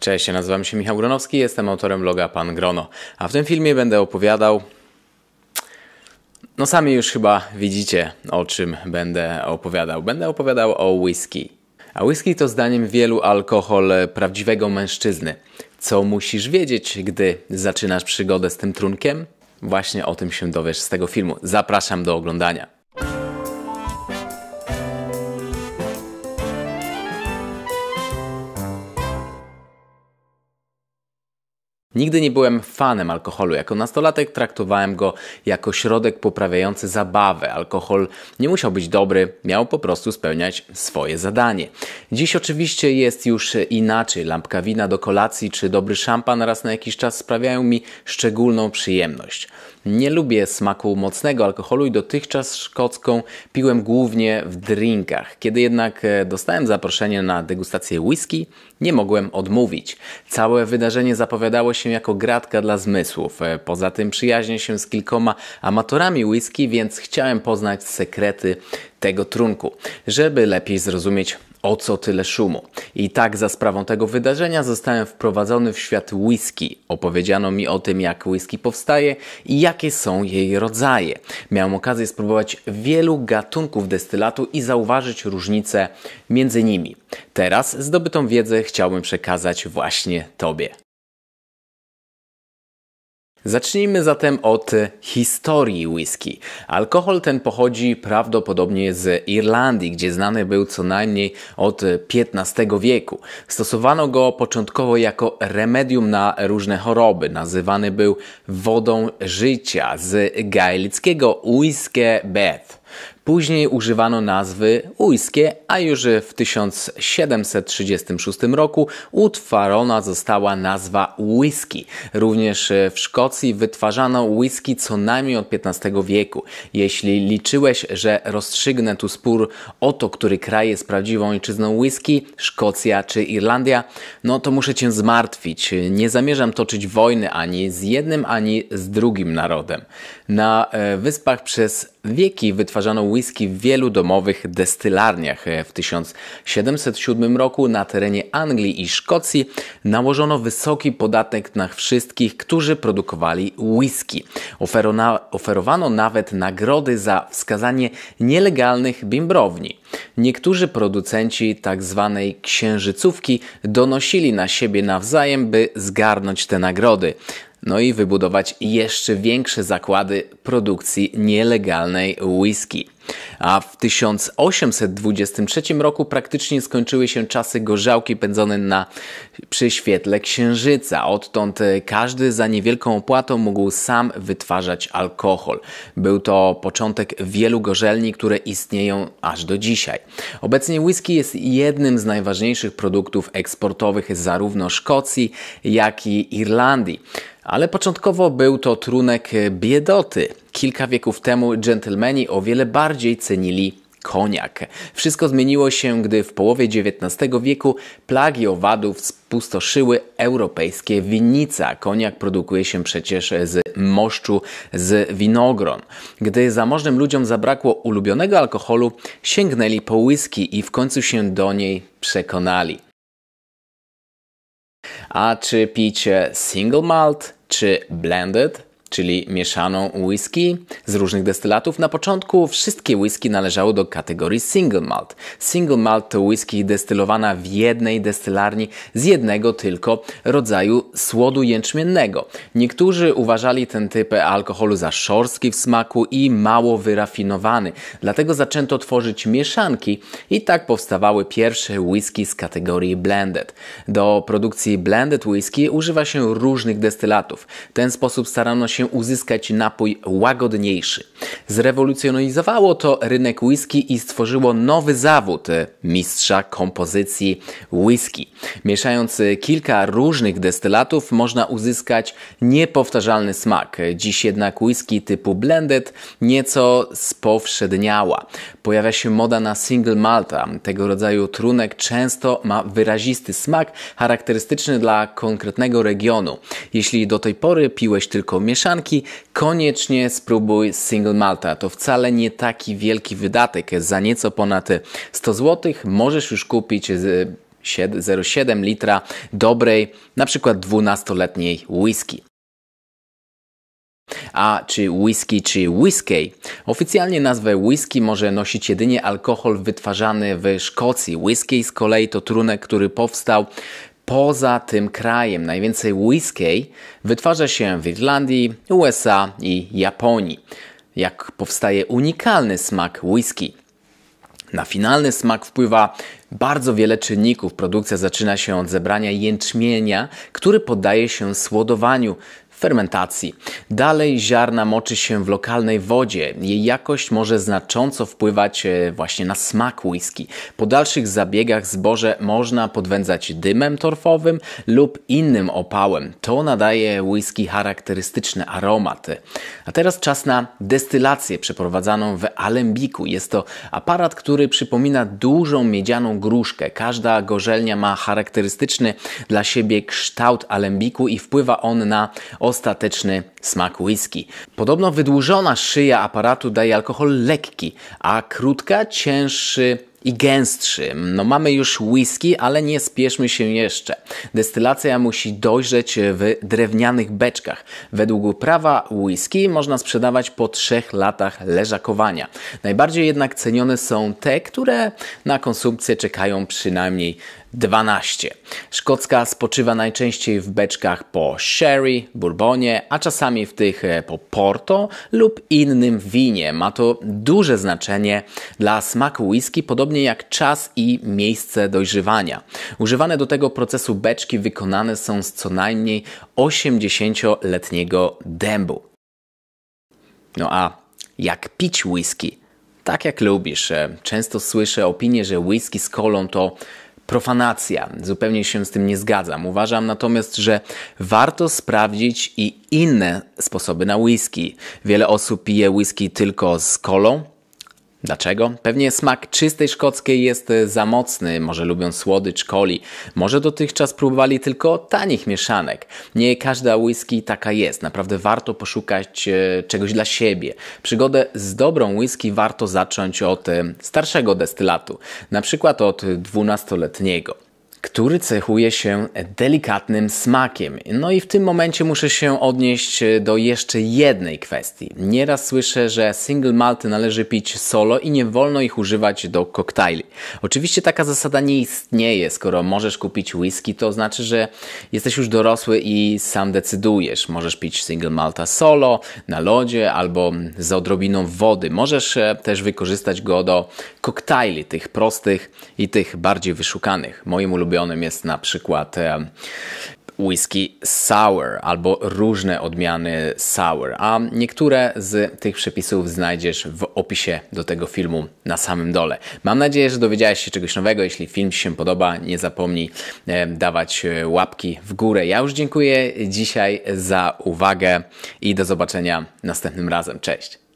Cześć, nazywam się Michał Gronowski, jestem autorem bloga Pan Grono, a w tym filmie będę opowiadał. No sami już chyba widzicie, o czym będę opowiadał. Będę opowiadał o whisky. A whisky to zdaniem wielu alkohol prawdziwego mężczyzny. Co musisz wiedzieć, gdy zaczynasz przygodę z tym trunkiem? Właśnie o tym się dowiesz z tego filmu. Zapraszam do oglądania. Nigdy nie byłem fanem alkoholu. Jako nastolatek traktowałem go jako środek poprawiający zabawę. Alkohol nie musiał być dobry, miał po prostu spełniać swoje zadanie. Dziś oczywiście jest już inaczej. Lampka wina do kolacji czy dobry szampan raz na jakiś czas sprawiają mi szczególną przyjemność. Nie lubię smaku mocnego alkoholu i dotychczas szkocką piłem głównie w drinkach. Kiedy jednak e, dostałem zaproszenie na degustację whisky, nie mogłem odmówić. Całe wydarzenie zapowiadało się się jako gratka dla zmysłów. E, poza tym przyjaźnię się z kilkoma amatorami whisky, więc chciałem poznać sekrety tego trunku, żeby lepiej zrozumieć o co tyle szumu. I tak za sprawą tego wydarzenia zostałem wprowadzony w świat whisky. Opowiedziano mi o tym, jak whisky powstaje i jakie są jej rodzaje. Miałem okazję spróbować wielu gatunków destylatu i zauważyć różnice między nimi. Teraz zdobytą wiedzę chciałbym przekazać właśnie Tobie. Zacznijmy zatem od historii whisky. Alkohol ten pochodzi prawdopodobnie z Irlandii, gdzie znany był co najmniej od XV wieku. Stosowano go początkowo jako remedium na różne choroby. Nazywany był wodą życia z gaelickiego whisky bath. Później używano nazwy ujskie, a już w 1736 roku utworzona została nazwa whisky. Również w Szkocji wytwarzano whisky co najmniej od XV wieku. Jeśli liczyłeś, że rozstrzygnę tu spór o to, który kraj jest prawdziwą ojczyzną whisky, Szkocja czy Irlandia, no to muszę cię zmartwić. Nie zamierzam toczyć wojny ani z jednym, ani z drugim narodem. Na e, wyspach przez wieki wytwarzano przetwarzano whisky w wielu domowych destylarniach. W 1707 roku na terenie Anglii i Szkocji nałożono wysoki podatek na wszystkich, którzy produkowali whisky. oferowano nawet nagrody za wskazanie nielegalnych bimbrowni. Niektórzy producenci tzw. Tak księżycówki donosili na siebie nawzajem, by zgarnąć te nagrody no i wybudować jeszcze większe zakłady produkcji nielegalnej whisky. A w 1823 roku praktycznie skończyły się czasy gorzałki pędzone na, przy świetle księżyca. Odtąd e, każdy za niewielką opłatą mógł sam wytwarzać alkohol. Był to początek wielu gorzelni, które istnieją aż do dzisiaj. Obecnie whisky jest jednym z najważniejszych produktów eksportowych zarówno Szkocji, jak i Irlandii. Ale początkowo był to trunek biedoty. Kilka wieków temu dżentelmeni o wiele bardziej cenili koniak. Wszystko zmieniło się, gdy w połowie XIX wieku plagi owadów spustoszyły europejskie winnice, koniak produkuje się przecież z moszczu z winogron. Gdy zamożnym ludziom zabrakło ulubionego alkoholu, sięgnęli po whisky i w końcu się do niej przekonali. A czy pić single malt czy blended? czyli mieszaną whisky z różnych destylatów. Na początku wszystkie whisky należały do kategorii single malt. Single malt to whisky destylowana w jednej destylarni z jednego tylko rodzaju słodu jęczmiennego. Niektórzy uważali ten typ alkoholu za szorstki w smaku i mało wyrafinowany, dlatego zaczęto tworzyć mieszanki i tak powstawały pierwsze whisky z kategorii blended. Do produkcji blended whisky używa się różnych destylatów. W ten sposób starano się się uzyskać napój łagodniejszy. Zrewolucjonizowało to rynek whisky i stworzyło nowy zawód mistrza kompozycji whisky. Mieszając kilka różnych destylatów można uzyskać niepowtarzalny smak. Dziś jednak whisky typu blended nieco spowszedniała. Pojawia się moda na single malta. Tego rodzaju trunek często ma wyrazisty smak charakterystyczny dla konkretnego regionu. Jeśli do tej pory piłeś tylko mieszane, mieszanki, koniecznie spróbuj Single Malta. To wcale nie taki wielki wydatek. Za nieco ponad 100 zł możesz już kupić 0,7 litra dobrej, na przykład 12-letniej whisky. A czy whisky, czy whisky? Oficjalnie nazwę whisky może nosić jedynie alkohol wytwarzany w Szkocji. Whisky z kolei to trunek, który powstał poza tym krajem. Najwięcej whisky wytwarza się w Irlandii, USA i Japonii. Jak powstaje unikalny smak whisky? Na finalny smak wpływa bardzo wiele czynników. Produkcja zaczyna się od zebrania jęczmienia, który poddaje się słodowaniu fermentacji. Dalej ziarna moczy się w lokalnej wodzie. Jej jakość może znacząco wpływać e, właśnie na smak whisky. Po dalszych zabiegach zboże można podwędzać dymem torfowym lub innym opałem. To nadaje whisky charakterystyczny aromat. A teraz czas na destylację przeprowadzaną w alembiku. Jest to aparat, który przypomina dużą miedzianą gruszkę. Każda gorzelnia ma charakterystyczny dla siebie kształt alembiku i wpływa on na ostateczny smak whisky. Podobno wydłużona szyja aparatu daje alkohol lekki, a krótka cięższy i gęstszy. No mamy już whisky, ale nie spieszmy się jeszcze. Destylacja musi dojrzeć w drewnianych beczkach. Według prawa whisky można sprzedawać po trzech latach leżakowania. Najbardziej jednak cenione są te, które na konsumpcję czekają przynajmniej 12. Szkocka spoczywa najczęściej w beczkach po sherry, bourbonie, a czasami w tych e, po porto lub innym winie. Ma to duże znaczenie dla smaku whisky, podobnie jak czas i miejsce dojrzewania. Używane do tego procesu beczki wykonane są z co najmniej 80-letniego dębu. No a jak pić whisky? Tak jak lubisz. E, często słyszę opinię, że whisky z kolą to profanacja. Zupełnie się z tym nie zgadzam. Uważam natomiast, że warto sprawdzić i inne sposoby na whisky. Wiele osób pije whisky tylko z kolą, Dlaczego? Pewnie smak czystej szkockiej jest e, za mocny, może lubią słodycz, coli, może dotychczas próbowali tylko tanich mieszanek. Nie każda whisky taka jest, naprawdę warto poszukać e, czegoś dla siebie. Przygodę z dobrą whisky warto zacząć od e, starszego destylatu, na przykład od 12-letniego który cechuje się delikatnym smakiem. No i w tym momencie muszę się odnieść e, do jeszcze jednej kwestii. Nieraz słyszę, że single malty należy pić solo i nie wolno ich używać do koktajli. Oczywiście taka zasada nie istnieje. Skoro możesz kupić whisky, to znaczy, że jesteś już dorosły i sam decydujesz. Możesz pić single malta solo, na lodzie albo z odrobiną wody. Możesz e, też wykorzystać go do koktajli, tych prostych i tych bardziej wyszukanych. Moim ulubionym ulubionym jest na przykład e, whisky sour albo różne odmiany sour, a niektóre z tych przepisów znajdziesz w opisie do tego filmu na samym dole. Mam nadzieję, że dowiedziałeś się czegoś nowego. Jeśli film Ci się podoba, nie zapomnij e, dawać e, łapki w górę. Ja już dziękuję dzisiaj za uwagę i do zobaczenia następnym razem. Cześć!